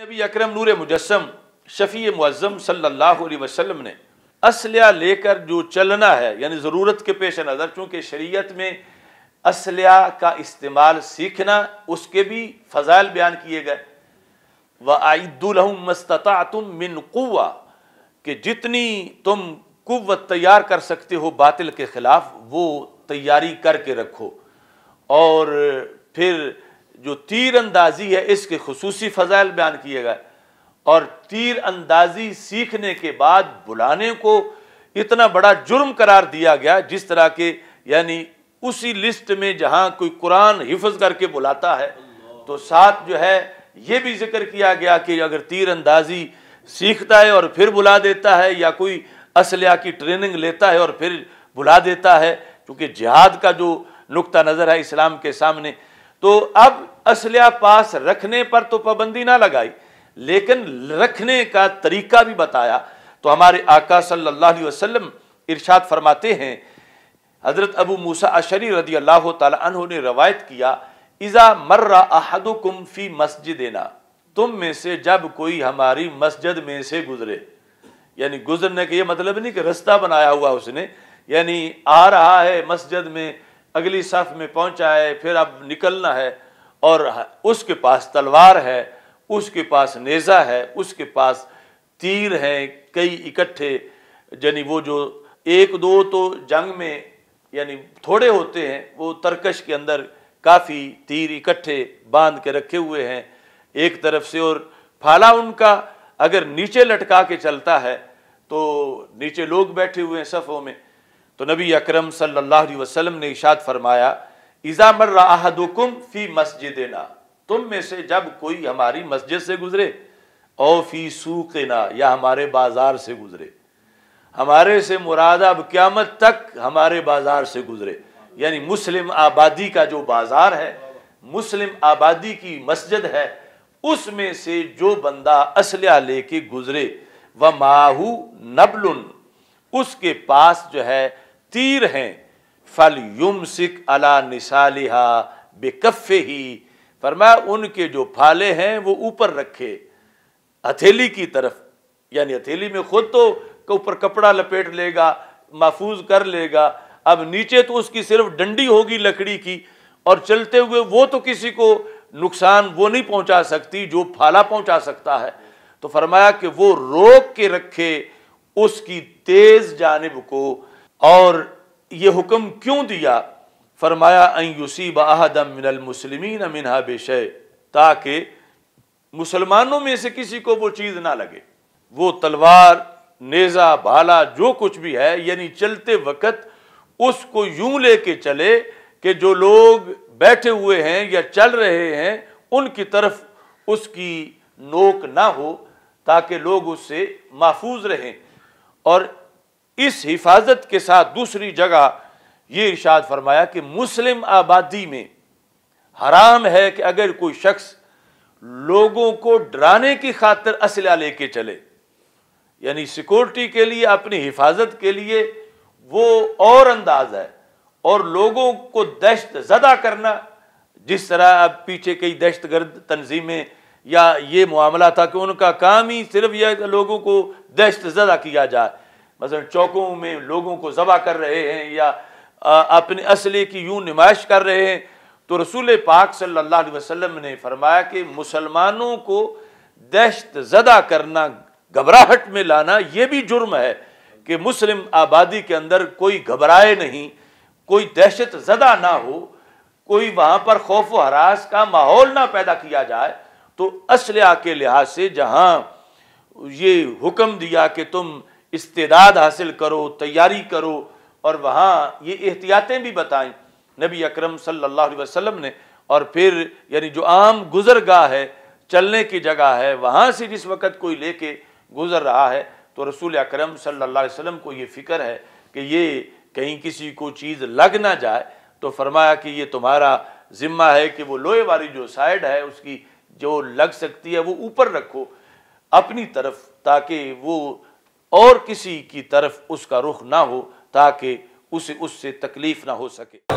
नबी अकरम नूर मुजस्म शफ़ी मुज़म सल्लल्लाहु अलैहि वसल्लम ने असलिया लेकर जो चलना है यानी ज़रूरत के पेश नज़र चूँकि शरीयत में असलिया का इस्तेमाल सीखना उसके भी फ़जाइल बयान किए गए व आईदुलहमस्तम मिन कुआ कि जितनी तुम कुत तैयार कर सकते हो बातिल के ख़िलाफ़ वो तैयारी करके रखो और फिर जो तीर अंदाजी है इसके खसूसी फ़जाइल बयान किए गए और तीर अंदाजी सीखने के बाद बुलाने को इतना बड़ा जुर्म करार दिया गया जिस तरह के यानी उसी लिस्ट में जहाँ कोई कुरान हिफज करके बुलाता है तो साथ जो है ये भी जिक्र किया गया कि अगर तीर अंदाजी सीखता है और फिर बुला देता है या कोई असलिया की ट्रेनिंग लेता है और फिर बुला देता है क्योंकि जिहाद का जो नुकता नज़र है इस्लाम के सामने तो अब असलिया पास रखने पर तो पाबंदी ना लगाई लेकिन रखने का तरीका भी बताया तो हमारे आका सल्लल्लाहु अलैहि वसल्लम इरशाद फरमाते हैं हज़रत अबू मूसा अशरी रदी अल्लाह तु ने रवायत किया इज़ा मर्रा अहदुकुम फी मस्जिदेना तुम में से जब कोई हमारी मस्जिद में से गुजरे यानी गुजरने का ये मतलब नहीं कि रास्ता बनाया हुआ उसने यानी आ रहा है मस्जिद में अगली सफ में पहुंचा है फिर अब निकलना है और उसके पास तलवार है उसके पास नेज़ा है उसके पास तीर है कई इकट्ठे यानी वो जो एक दो तो जंग में यानी थोड़े होते हैं वो तरकश के अंदर काफ़ी तीर इकट्ठे बांध के रखे हुए हैं एक तरफ से और फाला उनका अगर नीचे लटका के चलता है तो नीचे लोग बैठे हुए हैं सफ़ों में तो नबी अकरम सल्लल्लाहु अलैहि वसल्लम ने इशाद फरमाया इज़ा मर राहदुकुम फ़ी मस्जिदना तुम में से जब कोई हमारी मस्जिद से गुजरे ओ फ़ी सूकना या हमारे बाज़ार से गुजरे हमारे से मुराद अब क्यामत तक हमारे बाज़ार से गुजरे यानी मुस्लिम आबादी का जो बाज़ार है मुस्लिम आबादी की मस्जिद है उसमें से जो बंदा असलिया लेके गुजरे व माहू नबलुन उसके पास जो है तीर हैं फल युम सिक अला निशालिहा बेकफ़े ही फरमाया उनके जो फाले हैं वो ऊपर रखे हथेली की तरफ यानी हथेली में खुद तो ऊपर कपड़ा लपेट लेगा महफूज कर लेगा अब नीचे तो उसकी सिर्फ डंडी होगी लकड़ी की और चलते हुए वो तो किसी को नुकसान वो नहीं पहुंचा सकती जो फाला पहुंचा सकता है तो फरमाया कि वो रोक के रखे उसकी तेज जानब को और ये हुक्म क्यों दिया फरमाया यूसीब अहदम मिनलमसलमिन मिनहा बेशय ताकि मुसलमानों में से किसी को वो चीज़ ना लगे वो तलवार नेज़ा भाला जो कुछ भी है यानी चलते वक्त उसको यूं कर चले कि जो लोग बैठे हुए हैं या चल रहे हैं उनकी तरफ उसकी नोक ना हो ताकि लोग उससे महफूज रहें और इस हिफाजत के साथ दूसरी जगह ये इर्शाद फरमाया कि मुस्लिम आबादी में हराम है कि अगर कोई शख्स लोगों को डराने की खातर असला लेके चले यानी सिक्योरिटी के लिए अपनी हिफाजत के लिए वो और अंदाज है और लोगों को दहशत ज़दा करना जिस तरह अब पीछे कई दहशत गर्द तनजीमें या ये मामला था कि उनका काम ही सिर्फ यह लोगों को दहशत ज़दा किया जाए मसलन चौकों में लोगों को ज़बा कर रहे हैं या अपने असले की यूं नुमाइश कर रहे हैं तो रसूल पाक सल्लल्लाहु अलैहि ने फरमाया कि मुसलमानों को दहशत ज़दा करना घबराहट में लाना यह भी जुर्म है कि मुस्लिम आबादी के अंदर कोई घबराए नहीं कोई दहशत ज़दा ना हो कोई वहाँ पर खौफ हरास का माहौल ना पैदा किया जाए तो असलिया के लिहाज से जहाँ ये हुक्म दिया कि तुम इस्तेदाद हासिल करो तैयारी करो और वहाँ ये एहतियातें भी बताएं नबी अकरम सल्लल्लाहु अलैहि वसल्लम ने और फिर यानी जो आम गुजरगाह है चलने की जगह है वहाँ से जिस वक़्त कोई लेके गुज़र रहा है तो रसूल अकरम सल्लल्लाहु अलैहि वसल्लम को ये फ़िक्र है कि ये कहीं किसी को चीज़ लग ना जाए तो फरमाया कि ये तुम्हारा ज़िम्मा है कि वो लोहे वाली जो साइड है उसकी जो लग सकती है वो ऊपर रखो अपनी तरफ ताकि वो और किसी की तरफ उसका रुख ना हो ताकि उसे उससे तकलीफ ना हो सके